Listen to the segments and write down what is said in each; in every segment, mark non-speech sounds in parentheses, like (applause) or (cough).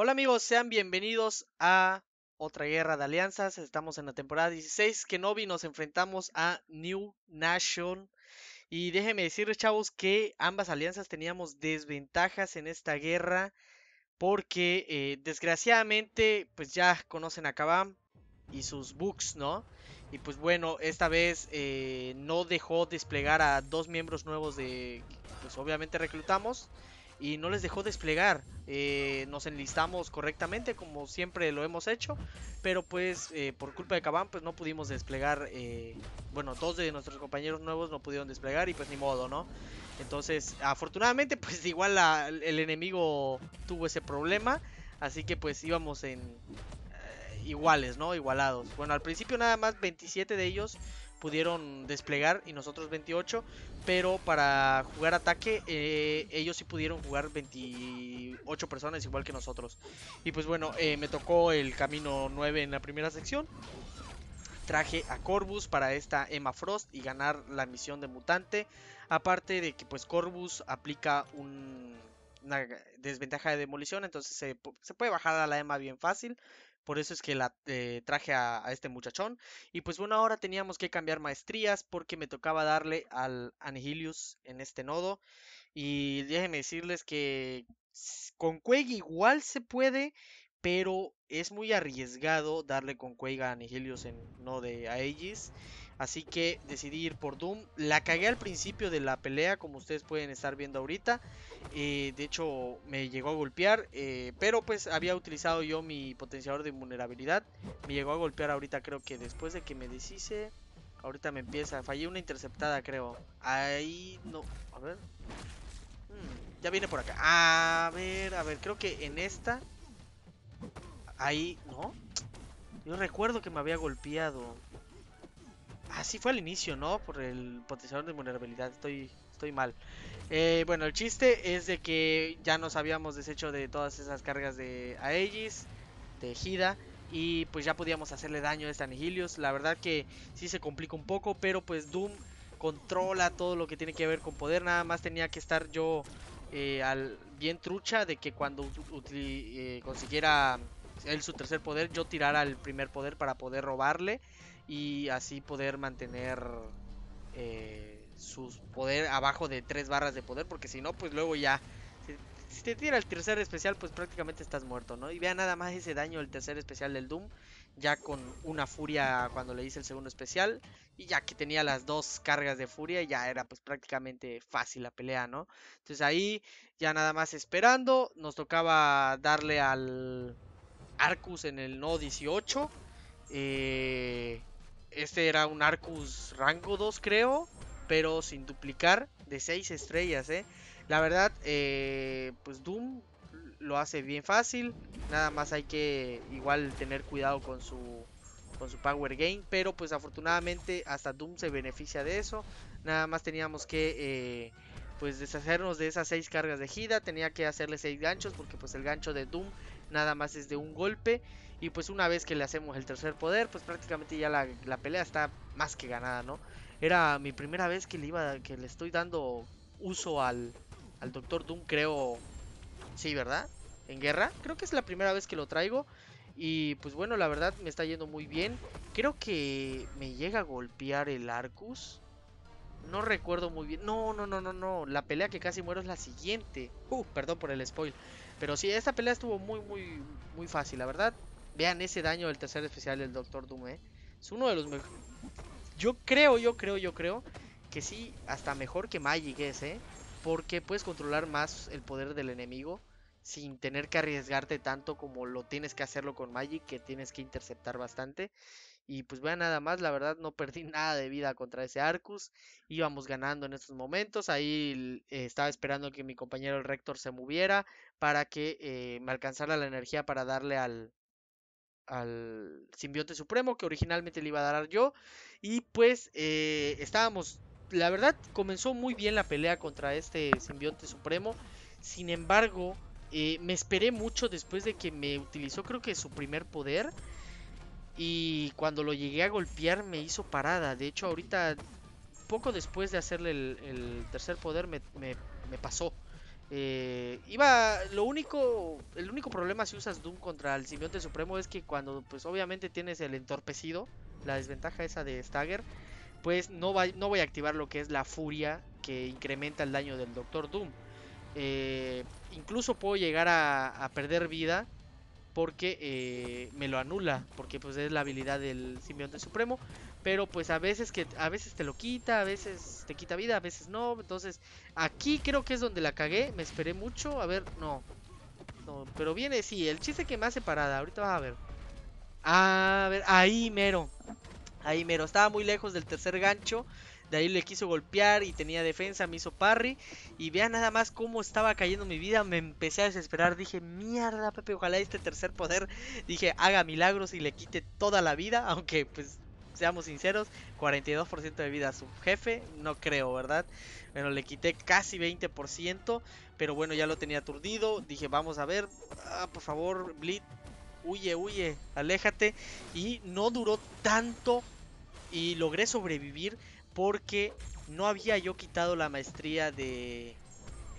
Hola amigos, sean bienvenidos a otra guerra de alianzas. Estamos en la temporada 16. que Kenobi nos enfrentamos a New Nation. Y déjenme decirles, chavos, que ambas alianzas teníamos desventajas en esta guerra. Porque eh, desgraciadamente, pues ya conocen a Kabam y sus books, ¿no? Y pues bueno, esta vez eh, no dejó desplegar a dos miembros nuevos de. Pues obviamente reclutamos y no les dejó desplegar. Eh, nos enlistamos correctamente como siempre lo hemos hecho, pero pues eh, por culpa de cabán pues no pudimos desplegar, eh, bueno, dos de nuestros compañeros nuevos no pudieron desplegar y pues ni modo, ¿no? Entonces, afortunadamente (laughs) pues igual el enemigo tuvo ese problema, así que pues íbamos en iguales, ¿no? Igualados. Bueno, al principio nada más 27 de ellos pudieron desplegar y nosotros 28. Pero para jugar ataque, eh, ellos sí pudieron jugar 28 personas igual que nosotros. Y pues bueno, eh, me tocó el camino 9 en la primera sección. Traje a corbus para esta Emma Frost y ganar la misión de mutante. Aparte de que pues Corvus aplica una desventaja de demolición, entonces se, puede bajar a la emma bien fácil por eso es que la eh, traje a, este muchachón. Y pues bueno, ahora teníamos que cambiar maestrías porque me tocaba darle al Anihilius en este nodo. Y déjenme decirles que con Quake igual se puede, pero es muy arriesgado darle con Quake a Anihilius en nodo de Aegis. Así que decidí ir por Doom. La cagué al principio de la pelea, como ustedes pueden estar viendo ahorita. Eh, de hecho, me llegó a golpear. Eh, pero pues había utilizado yo mi potenciador de vulnerabilidad. Me llegó a golpear ahorita, creo que después de que me deshice. Ahorita me empieza. Fallé una interceptada, creo. Ahí no. A ver. Hmm, ya viene por acá. A ver, a ver. Creo que en esta. Ahí. ¿No? Yo recuerdo que me había golpeado. Así fue al inicio, ¿no? Por el potenciador de vulnerabilidad. Estoy, estoy mal. Eh, bueno, el chiste es de que ya nos habíamos deshecho de todas esas cargas de Aegis, de Gida. Y pues ya podíamos hacerle daño a este Anihilius. La verdad que sí se complica un poco, pero pues Doom controla todo lo que tiene que ver con poder. Nada más tenía que estar yo eh, al, bien trucha de que cuando eh, consiguiera él su tercer poder, yo tirara el primer poder para poder robarle y así poder mantener eh, sus poder abajo de tres barras de poder, porque si no, pues luego ya. Si, te tira el tercer especial, pues prácticamente estás muerto, ¿no? Y vea nada más ese daño El tercer especial del Doom, ya con una furia cuando le hice el segundo especial, y ya que tenía las dos cargas de furia, ya era pues prácticamente fácil la pelea, ¿no? Entonces ahí, ya nada más esperando, nos tocaba darle al Arcus en el no 18. Eh este era un Arcus rango 2, creo, pero sin duplicar, de 6 estrellas, ¿eh? La verdad, eh, pues Doom lo hace bien fácil, nada más hay que igual tener cuidado con su con su Power Game, pero pues afortunadamente hasta Doom se beneficia de eso, nada más teníamos que eh, pues deshacernos de esas seis cargas de Gida, tenía que hacerle seis ganchos porque pues el gancho de Doom nada más es de un golpe. Y pues una vez que le hacemos el tercer poder, pues prácticamente ya la, pelea está más que ganada, ¿no? Era mi primera vez que le iba que le estoy dando uso al, al Doctor Doom, creo. Sí, ¿verdad? En guerra. Creo que es la primera vez que lo traigo. Y pues bueno, la verdad me está yendo muy bien. Creo que me llega a golpear el Arcus. No recuerdo muy bien. No, no, no, no, no. La pelea que casi muero es la siguiente. Uh, perdón por el spoil. Pero sí, esta pelea estuvo muy, muy, muy fácil, la verdad. Vean ese daño del tercer especial del Doctor Doom, ¿eh? Es uno de los mejores. Yo creo, yo creo, yo creo que sí, hasta mejor que Magic es, ¿eh? Porque puedes controlar más el poder del enemigo sin tener que arriesgarte tanto como lo tienes que hacerlo con Magic, que tienes que interceptar bastante. Y pues vean nada más, la verdad no perdí (laughs) nada de vida contra ese Arcus. Íbamos ganando en estos momentos. Ahí eh, estaba esperando que mi compañero el Rector se moviera para que eh, me alcanzara la energía para darle al, al simbionte supremo que originalmente le iba a dar yo. Y pues eh, estábamos, la verdad comenzó muy bien la pelea contra este simbionte supremo. Sin embargo, me esperé mucho después de que me utilizó creo que su primer poder. Y cuando lo llegué a golpear me hizo parada. De hecho, ahorita, poco después de hacerle el, tercer poder, me, pasó. Eh, iba, lo único, el único problema si usas Doom contra el simbionte supremo es que cuando, pues obviamente tienes el entorpecido, la desventaja esa de Stagger, pues no, no voy a activar lo que es la furia que incrementa el daño del Doctor Doom. Eh, incluso puedo llegar a perder vida porque eh, me lo anula, porque pues es la habilidad del simbionte supremo, pero pues a veces que a veces te lo quita, a veces te quita vida, a veces no, entonces aquí creo que es donde la cagué, me esperé mucho, a ver, no. No, pero viene sí, el chiste que me hace parada, ahorita va a ver. A ver, ahí mero. Ahí mero, estaba muy lejos del tercer gancho de ahí le quiso golpear y tenía defensa, me hizo parry. Y vea nada más cómo estaba cayendo mi vida. Me empecé a desesperar. Dije, mierda, Pepe, ojalá este tercer poder, dije, haga milagros y le quite toda la vida. (laughs) Aunque, pues, seamos sinceros, 42% de vida a su jefe, no creo, ¿verdad? Bueno, le quité casi 20%, pero bueno, ya lo tenía aturdido. Dije, vamos a ver, ah, por favor, Blit, huye, huye, aléjate. Y no duró tanto y logré sobrevivir porque no había yo quitado la maestría de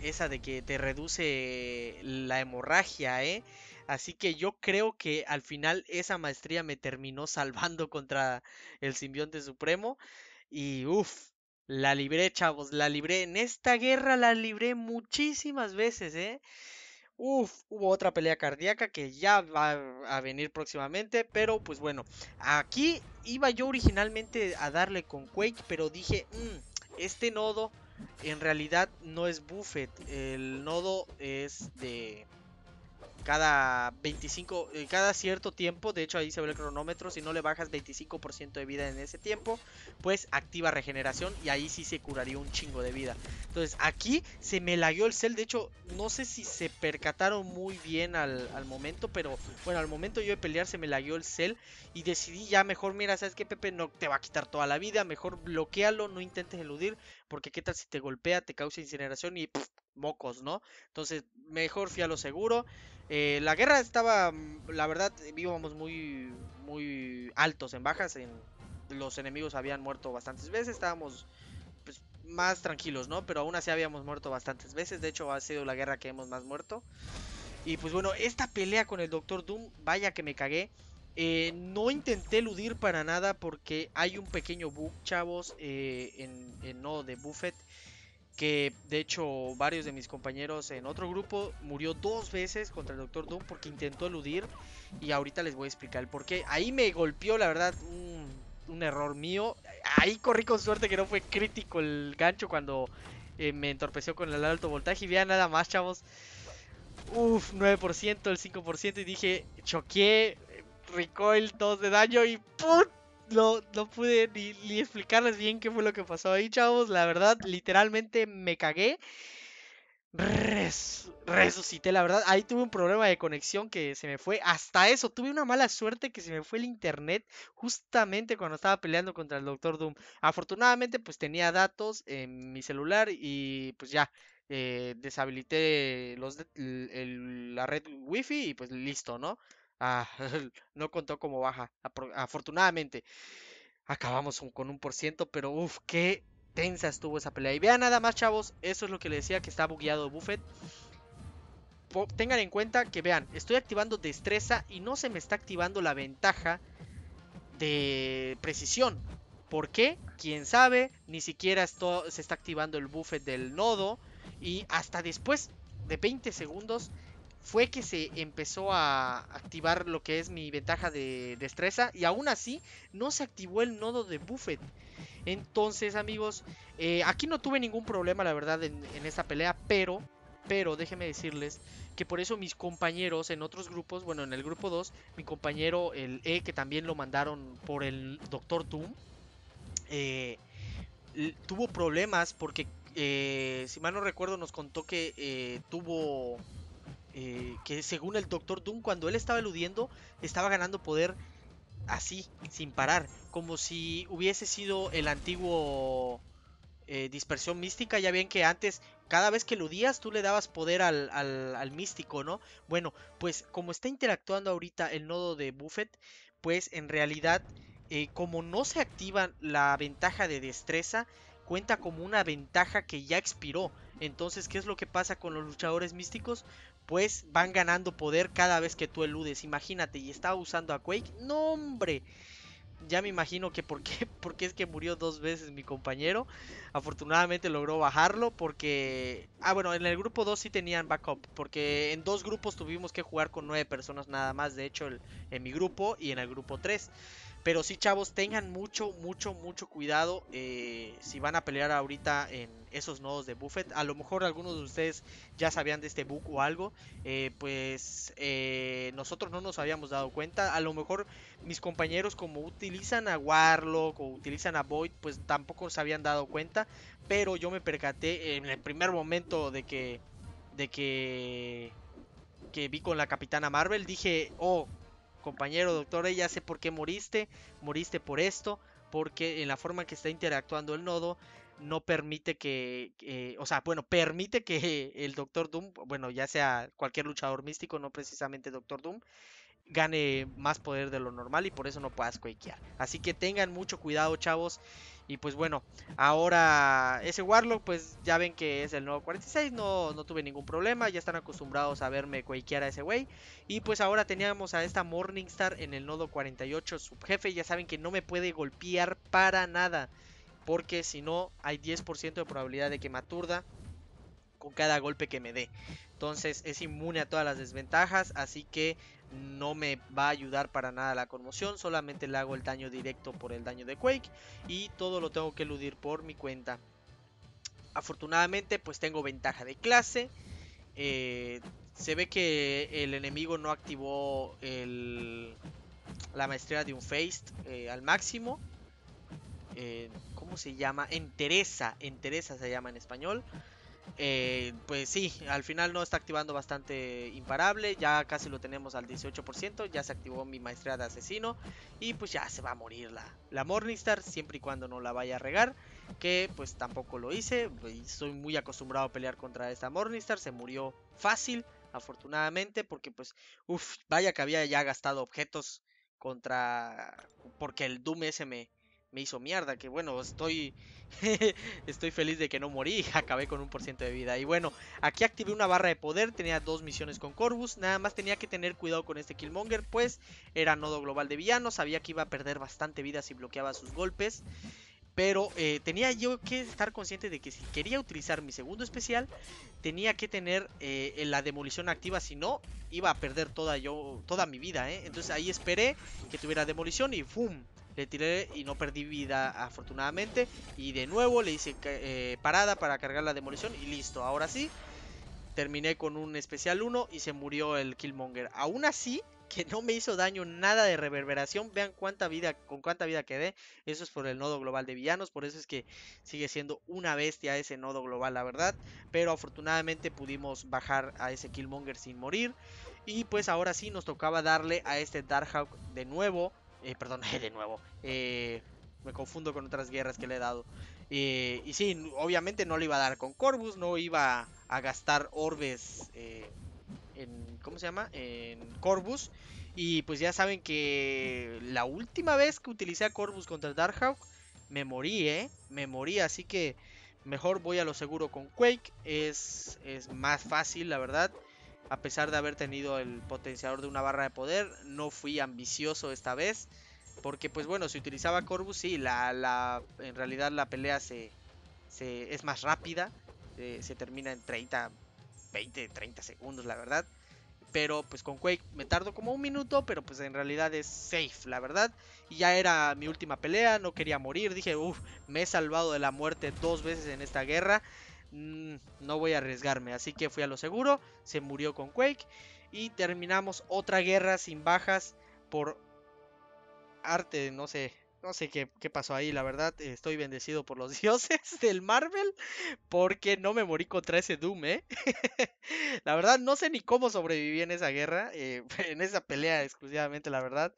esa de que te reduce la hemorragia, ¿eh? Así que yo creo que al final esa maestría me terminó salvando (laughs) contra el simbionte supremo. Y uff, la libré, chavos, la libré. En esta guerra la libré muchísimas veces, ¿eh? Uf, hubo otra pelea cardíaca que ya va a venir próximamente, pero pues bueno, aquí iba yo originalmente a darle con Quake, pero dije, mm, este nodo en realidad no es Buffet, el nodo es de cada 25, eh, cada cierto tiempo, de hecho ahí se ve el cronómetro, si no le bajas 25% de vida en ese tiempo, pues activa regeneración y ahí sí se curaría un chingo de vida. Entonces aquí se me lagueó el cel, de hecho no sé si se percataron muy bien al, momento, pero bueno, al momento yo de pelear se me laguió el cel y decidí ya mejor, mira, sabes que Pepe no te va a quitar toda la vida, mejor bloquealo, no intentes eludir, porque qué tal si te golpea, te causa incineración y mocos, ¿no? Entonces mejor fui lo seguro. Eh, la guerra estaba, la verdad, íbamos muy, muy altos en bajas. En, los enemigos habían muerto bastantes veces, estábamos pues, más tranquilos, ¿no? Pero aún así habíamos muerto bastantes veces. De hecho, ha sido la guerra que hemos más muerto. Y pues bueno, esta pelea con el Doctor Doom, vaya que me cagué. Eh, no intenté eludir para nada porque hay un pequeño bug, chavos, eh, en, en no de buffet que de hecho varios de mis compañeros en otro grupo murió dos veces contra el Doctor Doom porque intentó eludir y ahorita les voy a explicar el por qué. Ahí me golpeó la verdad un, error mío, ahí corrí con suerte que no fue crítico el gancho cuando eh, me entorpeció con el alto voltaje y vean nada más chavos, Uf, 9%, el 5% y dije choqué, eh, el 2 de daño y ¡put! no, no pude ni, explicarles bien qué fue lo que pasó ahí, chavos. La verdad, literalmente me cagué. resucité, la verdad. Ahí tuve un problema de conexión que se me fue. Hasta eso, tuve una mala suerte que se me fue el internet justamente cuando estaba peleando contra el Doctor Doom. Afortunadamente, pues tenía datos en mi celular y pues ya. Eh, deshabilité los la red wifi y pues listo, ¿no? Ah, (laughs) no contó como baja, afortunadamente. Acabamos con un por ciento, pero uff, qué tensa estuvo esa pelea. Y vean nada más, chavos, eso es lo que le decía que está bugueado Buffett. tengan en cuenta que, vean, estoy activando destreza y no se me está activando la ventaja de precisión. ¿Por qué? Quién sabe, ni siquiera se está activando el buffet del nodo. Y hasta después de 20 segundos fue que se empezó a activar lo que es mi ventaja de destreza y aún así no se activó el nodo de Buffet. Entonces amigos, eh, aquí no tuve ningún problema la verdad en, esta pelea, pero pero déjenme decirles que por eso mis compañeros en otros grupos, bueno, en el grupo 2, mi compañero el E, que también lo mandaron por el Doctor Doom, eh, tuvo problemas porque, eh, si mal no recuerdo, nos contó que tuvo eh, que según el Doctor Doom, cuando él estaba eludiendo, estaba ganando poder así, sin parar, como si hubiese sido el antiguo eh, dispersión mística. Ya bien que antes, cada vez que eludías, tú le dabas poder al, al, místico, ¿no? Bueno, pues como está interactuando ahorita el nodo de Buffett, pues en realidad, eh, como no se activa la ventaja de destreza, cuenta como una ventaja que ya expiró. Entonces, ¿qué es lo que pasa con los luchadores místicos? pues van ganando poder cada vez que tú eludes. Imagínate, y estaba usando a Quake. No, hombre. Ya me imagino que por qué, (laughs) porque es que murió dos veces mi compañero. Afortunadamente logró bajarlo porque... Ah, bueno, en el grupo 2 sí tenían backup. Porque en dos grupos tuvimos que jugar con nueve personas nada más. De hecho, en mi grupo y en el grupo 3. Pero sí, chavos, tengan mucho, mucho, mucho cuidado eh, si van a pelear ahorita en esos nodos de Buffet. A lo mejor algunos de ustedes ya sabían de este bug o algo. Eh, pues eh, nosotros no nos habíamos dado cuenta. A lo mejor mis compañeros como utilizan a Warlock o utilizan a Void, pues tampoco se habían dado cuenta. Pero yo me percaté en el primer momento de que... De que... Que vi con la Capitana Marvel. Dije, oh, compañero doctor, ya sé por qué moriste, moriste por esto, porque en la forma que está interactuando el nodo no permite que, o sea, bueno, permite que (laughs) el Doctor Doom, bueno, ya sea cualquier luchador místico, no precisamente Doctor Doom, gane más poder de lo normal y por eso no puedas quakear. Así que tengan mucho cuidado, chavos. Y pues bueno, ahora ese Warlock, pues ya ven que es el nodo 46, no, no tuve ningún problema, ya están acostumbrados a verme cualquiera a ese güey. Y pues ahora teníamos a esta Morningstar en el nodo 48 subjefe, ya saben que no me puede golpear para nada, porque si no hay 10% de probabilidad de que me aturda con cada golpe que me dé. Entonces es inmune a todas las desventajas, así que no me va a ayudar para nada la conmoción. Solamente le hago el daño directo por el daño de Quake y todo lo tengo que eludir por mi cuenta. Afortunadamente pues tengo ventaja de clase. Eh, se ve que el enemigo no activó la maestría de un Faced eh, al máximo. Eh, ¿Cómo se llama? Entereza. Enteresa se llama en español. Eh, pues sí, al final no está activando bastante imparable, ya casi lo tenemos al 18%, ya se activó mi maestría de asesino y pues ya se va a morir la, la Morningstar siempre y cuando no la vaya a regar, que pues tampoco lo hice, estoy muy acostumbrado a pelear contra esta Morningstar, se murió fácil afortunadamente porque pues uff, vaya que había ya gastado objetos contra porque el Doom ese me me hizo mierda, que bueno, estoy, (laughs) estoy feliz de que no morí, (laughs) acabé con un por ciento de vida. Y bueno, aquí activé una barra de poder, tenía dos misiones con Corvus, nada más tenía que tener cuidado con este Killmonger, pues era nodo global de villano, sabía que iba a perder bastante vida si bloqueaba sus golpes. Pero eh, tenía yo que estar consciente de que si quería utilizar mi segundo especial, tenía que tener eh, la demolición activa, si no, iba a perder toda, yo, toda mi vida. ¿eh? Entonces ahí esperé que tuviera demolición y ¡fum! le tiré y no perdí vida afortunadamente. Y de nuevo le hice eh, parada para cargar la demolición y listo. Ahora sí, terminé con un especial 1 y se murió el Killmonger. Aún así, que no me hizo daño nada de reverberación. Vean cuánta vida, con cuánta vida quedé. Eso es por el nodo global de villanos. Por eso es que sigue siendo una bestia ese nodo global, la verdad. Pero afortunadamente pudimos bajar a ese Killmonger sin morir. Y pues ahora sí nos tocaba darle a este Darkhawk de nuevo. Eh, perdón, (laughs) eh, de nuevo. Eh, me confundo con otras guerras que le he dado. y sí, obviamente no le iba a dar con Corvus, no iba a gastar orbes en... ¿Cómo se llama? En Corvus. Y pues ya saben que la última vez que utilicé a Corvus contra Darkhawk, me morí, ¿eh? Me morí, así que mejor voy a lo seguro con Quake. Es, es más fácil, la verdad a pesar de haber tenido el potenciador de una barra de poder, no fui ambicioso esta vez. Porque pues bueno, si utilizaba Corbus sí, la, la, en realidad la pelea se, es más rápida. Eh, se termina en 30, 20, 30 segundos, la verdad. Pero pues con Quake me tardo como un minuto, pero pues en realidad es safe, la verdad. Y ya era mi última pelea, no quería morir. Dije, uff, me he salvado de la muerte dos veces en esta guerra. Mm, no voy a arriesgarme. Así que fui a lo seguro, se murió con Quake y terminamos otra guerra sin bajas por arte, no sé, no sé qué, pasó ahí, la verdad. Estoy bendecido por los (laughs) dioses del Marvel. Porque no me morí contra ese Doom, ¿eh? (laughs) la verdad, no sé ni cómo sobreviví en esa guerra. Eh, (laughs) en esa pelea exclusivamente, la verdad.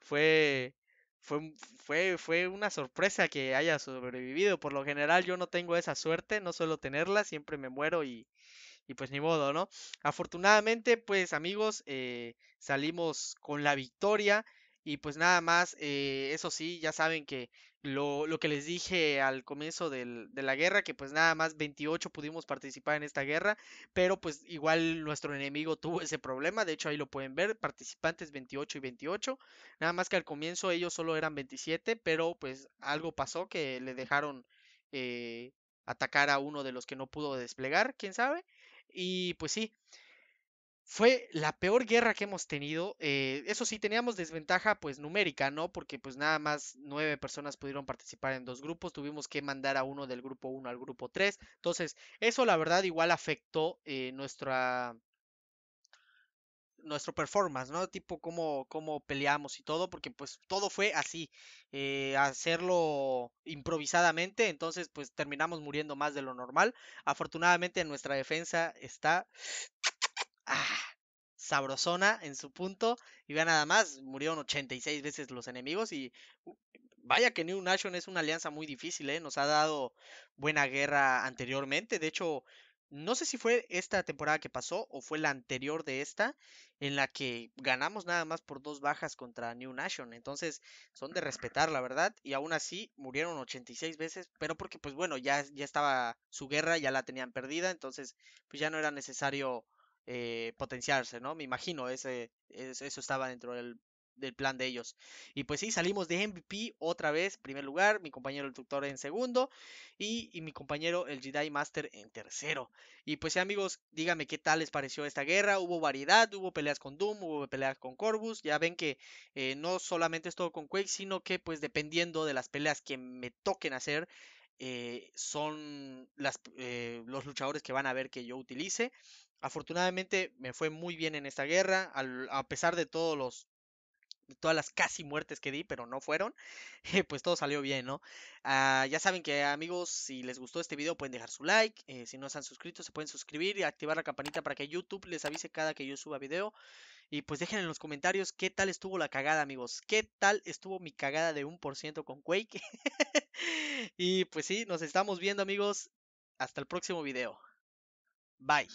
Fue fue, fue, una sorpresa que haya sobrevivido. Por lo general yo no tengo esa suerte, no suelo tenerla, siempre me muero y, y pues ni modo, ¿no? Afortunadamente, pues amigos, eh, salimos con la victoria. Y pues nada más, eh, eso sí, ya saben que lo, que les dije al comienzo de la guerra, que pues nada más 28 pudimos participar en esta guerra, pero pues igual nuestro enemigo (laughs) tuvo ese problema, de hecho ahí lo pueden ver, participantes 28 y 28, nada más que al comienzo ellos solo eran 27, pero pues algo pasó que le dejaron eh, atacar a uno de los que no pudo desplegar, quién sabe, y pues sí fue la peor guerra que hemos tenido. Eh, eso sí, teníamos desventaja pues numérica, ¿no? Porque pues nada más nueve personas pudieron participar en dos grupos. Tuvimos que mandar a uno del grupo 1 al grupo 3. Entonces, eso la verdad igual afectó eh, nuestra nuestro performance, ¿no? Tipo cómo, peleamos y todo, porque pues todo fue así, eh, hacerlo improvisadamente, entonces pues terminamos muriendo más de lo normal. Afortunadamente nuestra defensa está ah, sabrosona en su punto. Y vean nada más, murieron 86 veces los enemigos y vaya que New Nation es una alianza muy difícil, ¿eh? Nos ha dado buena guerra anteriormente. De hecho, no sé si fue esta temporada que pasó o fue la anterior de esta, en la que ganamos nada más por dos bajas contra New Nation. Entonces, son de respetar, la verdad. Y aún así, murieron 86 veces, pero porque, pues bueno, ya, ya estaba su guerra, ya la tenían perdida. Entonces, pues ya no era necesario eh, potenciarse, ¿no? Me imagino, ese, eso estaba dentro del, plan de ellos. Y pues sí, salimos de MVP otra vez, primer lugar, mi compañero el tutor en segundo y, mi compañero el Jedi Master en tercero. Y pues sí amigos, díganme qué tal les pareció esta guerra, hubo variedad, hubo peleas con Doom, hubo peleas con Corvus, ya ven que eh, no solamente es todo con Quake, sino que pues dependiendo de las peleas que me toquen hacer, eh, son eh, los luchadores que van a ver que yo utilice. Afortunadamente me fue muy bien en esta guerra, a pesar de todos los todas las casi muertes que di, pero no fueron, (laughs) pues todo salió bien, ¿no? Ah, ya saben que amigos, si les gustó este video pueden dejar su like, eh, si no se han suscrito se pueden suscribir y activar la campanita para que YouTube les avise cada que yo suba video. Y pues dejen en los comentarios qué tal estuvo la cagada, amigos. ¿Qué tal estuvo mi cagada de 1% con Quake? (laughs) y pues sí, nos estamos viendo, amigos. Hasta el próximo video. Bye.